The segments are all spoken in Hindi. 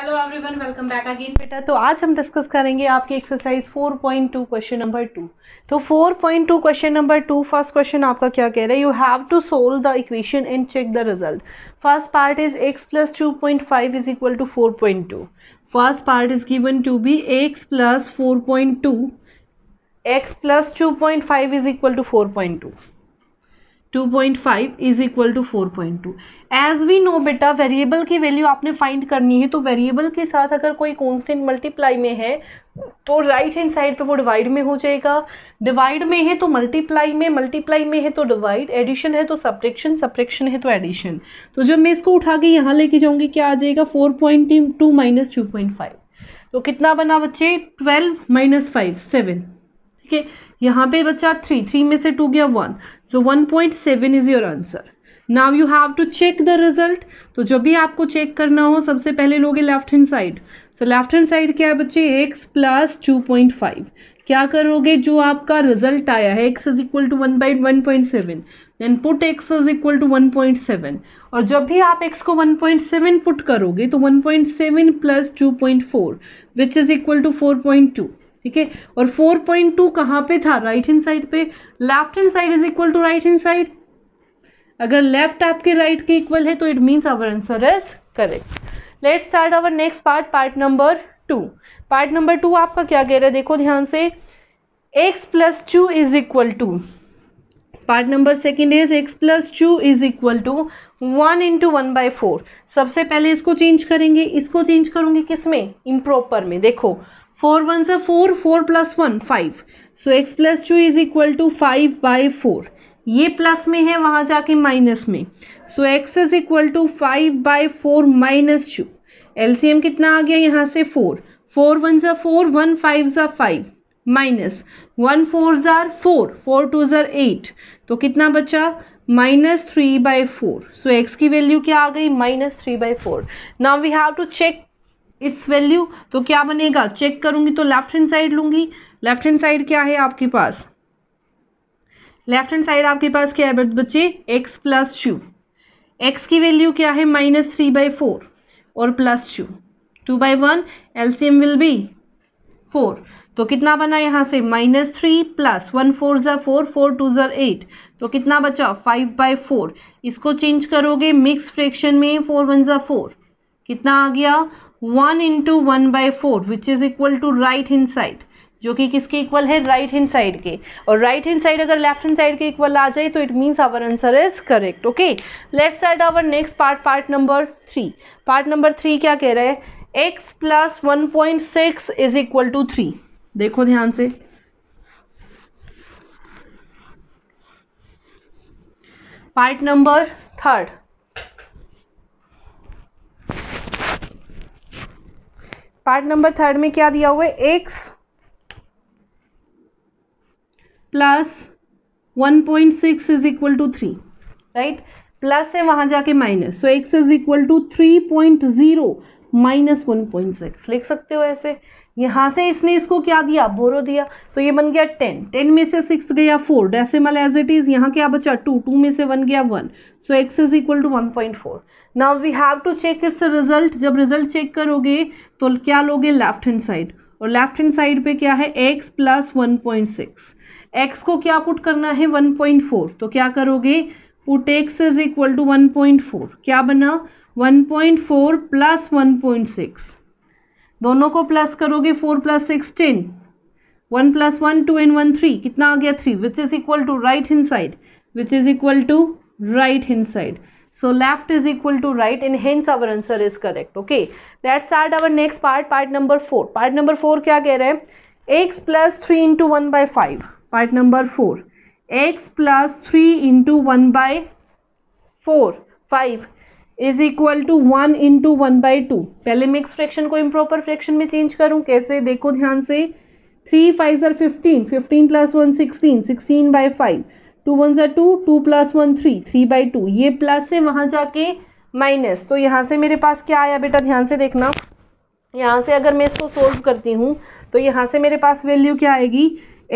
Hello everyone welcome back again बेटा तो आज हम डिस्कस करेंगे आपके एक्सरसाइज 4.2 क्वेश्चन नंबर टू तो 4.2 question number two first question आपका क्या कह रहा है you have to solve the equation and check the result first part is x plus two point five is equal to four point two first part is given to be x plus four point two x plus two point five is equal to four point two 2.5 is equal to 4.2 as we know बेटा वेरिएबल की वैल्यू आपने फाइंड करनी है तो वेरिएबल के साथ अगर कोई कॉन्स्टेंट मल्टीप्लाई में है तो राइट हैंड साइड पे वो डिवाइड में हो जाएगा डिवाइड में है तो मल्टीप्लाई में मल्टीप्लाई में है तो डिवाइड एडिशन है तो सप्रेक्शन सप्रेक्शन है तो एडिशन तो जब मैं इसको उठा के यहाँ लेके जाऊँगी क्या आ जाएगा four point two minus two point five तो कितना बना बच्चे ट्वेल्व माइनस फाइव सेवन ठीक है यहाँ पे बच्चा थ्री थ्री में से टू गया one so one point seven is your answer now you have to check the result तो जब भी आपको चेक करना हो सबसे पहले लोगे left hand side so left hand side क्या है बच्चे x plus two point five क्या करोगे जो आपका रिजल्ट आया है x is equal to one by one point seven then put x is equal to one point seven और जब भी आप एक्स को वन पॉइंट सेवन पुट करोगे तो one point seven plus two point four which is equal to four point two ठीक है और 4.2 कहाँ पे था राइट हैंड साइड पे left hand side is equal to right hand side अगर लेफ्ट आपके राइट right के इक्वल है तो it means our answer is correct let start our next part part number two part number two आपका क्या कह रहा है देखो ध्यान से x plus two is equal to part number second is x plus two is equal to one into one by four सबसे पहले इसको चेंज करेंगे इसको चेंज करूँगी किस में इम्प्रॉपर में देखो फोर वन सा four four plus one five so x plus two is equal to five by four ये प्लस में है वहाँ जाके माइनस में so x is equal to five by four minus two L कितना आ गया यहाँ से फोर फोर वन ज़ा फोर वन फाइव ज़ा फाइव माइनस वन फोर ज़ार फोर फोर टू ज़ार एट तो कितना बचा minus three by four so x की वैल्यू क्या आ गई minus three by four now we have to check its value तो क्या बनेगा चेक करूंगी तो लेफ्ट हैंड साइड लूंगी लेफ्ट हैंड साइड क्या है आपके पास लेफ्ट हैंड साइड आपके पास क्या है बच्चे एक्स प्लस टू एक्स की वैल्यू क्या है माइनस थ्री बाई फोर और plus two two by one LCM will be four तो कितना बना यहाँ से minus three plus one four ज़ा फोर फोर टू ज़ा एट तो कितना बचा फाइव बाई फोर इसको चेंज करोगे मिक्स फ्रैक्शन में फोर वन ज़ा फोर कितना आ गया one into one by four which is equal to right hand side जो कि किसके इक्वल है राइट हैंड साइड के और राइट हैंड साइड अगर लेफ्ट हैंड साइड के इक्वल आ जाए तो it means our answer is correct okay let's start our next part part number three part number three क्या कह रहे हैं x plus one point six is equal to three देखो ध्यान से part number third part number third में क्या दिया हुआ है x plus one point six is equal to three right plus है वहां जाके minus so x is equal to three point zero minus one point six लिख सकते हो ऐसे यहाँ से इसने इसको क्या दिया बोरो दिया तो ये बन गया टेन टेन में से सिक्स गया four decimal as it is यहाँ क्या बचा टू टू में से वन गया one so x is equal to one point four now we have to check its result जब रिजल्ट चेक करोगे तो क्या लोगे लेफ्ट हैंड साइड और लेफ्ट हैंड साइड पे क्या है x plus one point six x को क्या पुट करना है वन पॉइंट फोर तो क्या करोगे put x is equal to one point four क्या बना one point four plus one point six दोनों को प्लस करोगे four plus six ten one plus one two and one three कितना आ गया three which is equal to right hand side which is equal to right hand side so left is equal to right and hence our answer is correct okay let's start our next part part number four part number four क्या कह रहे हैं x plus three into one by five part number four x plus three into one by four five is equal to one into one by two पहले मिक्स फ्रैक्शन को इम्प्रॉपर फ्रैक्शन में चेंज करूँ कैसे देखो ध्यान से थ्री फाइव ज़र fifteen fifteen plus one sixteen sixteen by five two one ज़र two two plus one three three by two ये प्लस से वहाँ जाके माइनस तो यहाँ से मेरे पास क्या आया बेटा ध्यान से देखना यहाँ से अगर मैं इसको सोल्व करती हूँ तो यहाँ से मेरे पास वैल्यू क्या आएगी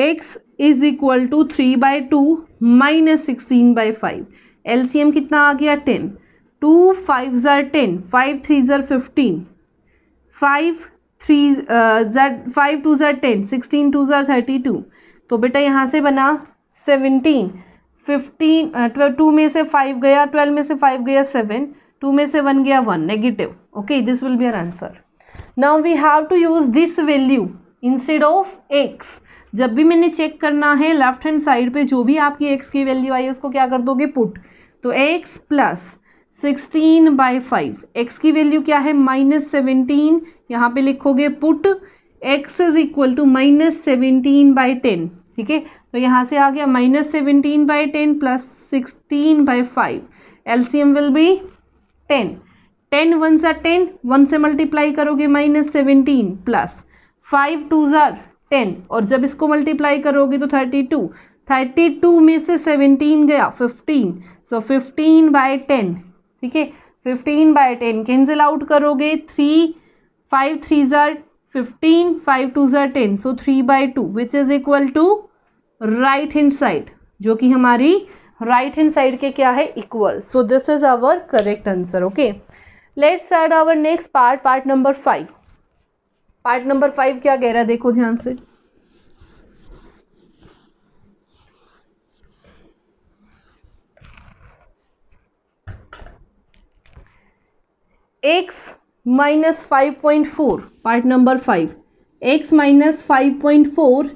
x is equal to three by two minus sixteen by five L कितना आ गया टेन टू फाइव ज़र टेन फाइव थ्री ज़र फिफ्टीन फाइव थ्री ज़र फाइव टू ज़र टेन सिक्सटीन टू ज़र थर्टी टू तो बेटा यहाँ से बना सेवनटीन फिफ्टीन ट्वेल्व टू में से फाइव गया ट्वेल्व में से फाइव गया सेवन टू में से वन गया one negative okay this will be our answer now we have to use this value instead of x जब भी मैंने चेक करना है लेफ्ट हैंड साइड पे जो भी आपकी एक्स की वैल्यू आई है उसको क्या कर दोगे पुट तो x plus sixteen by five x की वैल्यू क्या है माइनस सेवनटीन यहाँ पे लिखोगे put x is equal to minus seventeen by ten ठीक है तो यहाँ से आ गया minus seventeen by ten plus sixteen by five L C M will be ten ten one सा टेन वन से मल्टीप्लाई करोगे minus seventeen plus five two ज़ार टेन और जब इसको मल्टीप्लाई करोगे तो थर्टी टू थर्टी टू में से सेवनटीन गया fifteen so fifteen by ten ठीक है fifteen by ten cancel out करोगे थ्री फाइव थ्री ज़ार फिफ्टीन फाइव टू ज़ार ten so three by two which is equal to right hand side जो कि हमारी राइट हैंड साइड के क्या है equal so this is our correct answer okay let's start our next part part number five part number five क्या कह रहा है देखो ध्यान से x minus five point four part number five x minus five point four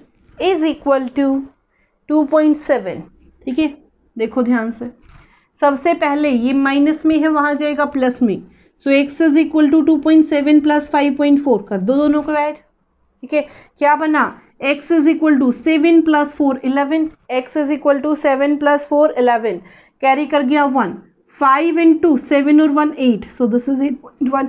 is equal to two point seven ठीक है देखो ध्यान से सबसे पहले ये माइनस में है वहाँ जाएगा प्लस में so x is equal to two point seven plus five point four कर दो दोनों को ऐड ठीक है क्या बना x is equal to seven plus four eleven x is equal to seven plus four eleven carry कर गया one five in two seven और one eight so this is eight point one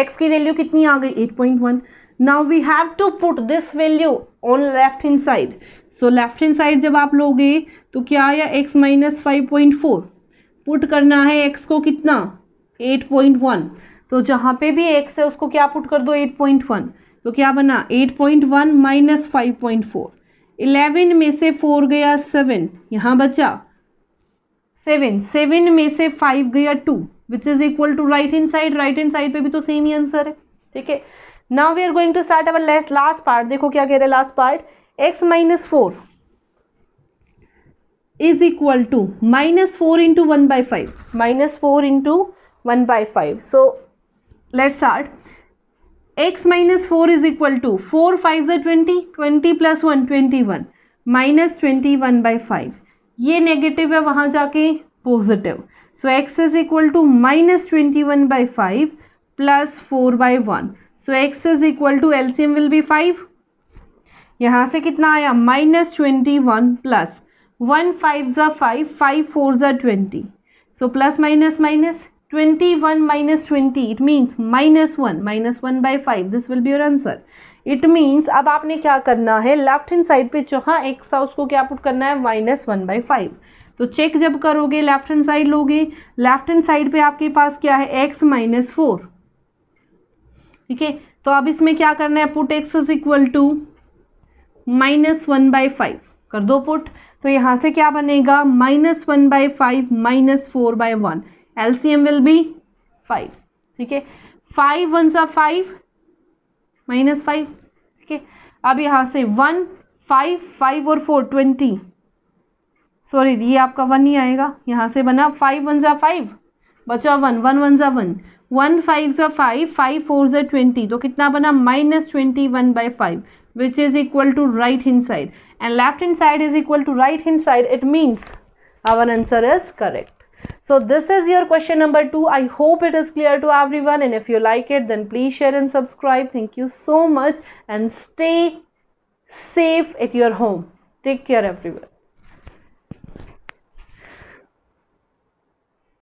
x की वैल्यू कितनी आ गई eight point one now we have to put this value on left hand side so left hand side जब आप लोगे तो क्या आया x minus five point four put करना है एक्स को कितना एट पॉइंट वन तो जहाँ पे भी एक्स है उसको क्या पुट कर दो एट पॉइंट वन तो क्या बना eight point one minus five point four eleven में से फोर गया सेवन यहाँ बचा सेवन सेवन में से फाइव गया two which is equal to right hand side right hand side पे भी तो सेम ही आंसर है ठीक है now we are going to start our less last part देखो क्या कह रहे हैं last part x minus four is equal to minus four into one by five minus four into one by five so let start x minus four is equal to four five ज़ा twenty twenty plus one twenty one minus twenty one by five ये नेगेटिव है वहाँ जाके positive so x is equal to minus twenty one by five plus four by one so x is equal to L C M will be five यहाँ से कितना आया minus twenty one plus one five ज़ा फाइव फाइव फोर ज़ा twenty so plus minus minus 21 minus 20 it means minus 1 minus 1 by 5 this will be your answer it means अब आपने क्या करना है लेफ्ट हैंड साइड पे हाँ एक्स था उसको क्या पुट करना है माइनस वन बाई फाइव तो चेक जब करोगे लेफ्ट हैंड साइड लोगे लेफ्ट हैंड साइड पे आपके पास क्या है एक्स माइनस फोर ठीक है तो अब इसमें क्या करना है put x is equal to minus one by five कर दो पुट तो यहाँ से क्या बनेगा minus one by five minus four by one LCM will be five ठीक है फाइव वन सा फाइव माइनस फाइव ठीक है अब यहाँ से वन फाइव फाइव और फोर ट्वेंटी सॉरी ये आपका वन ही आएगा यहाँ से बना फाइव वन ज़ा फाइव बचा वन वन वन ज़ा वन वन फाइव सा फाइव फाइव फोर सा ट्वेंटी तो कितना बना minus twenty one by five which is equal to right hand side and left hand side is equal to right hand side it means our answer is correct So this is your question number 2. I hope it is clear to everyone and if you like it then please share and subscribe. Thank you so much and stay safe at your home. Take care everyone.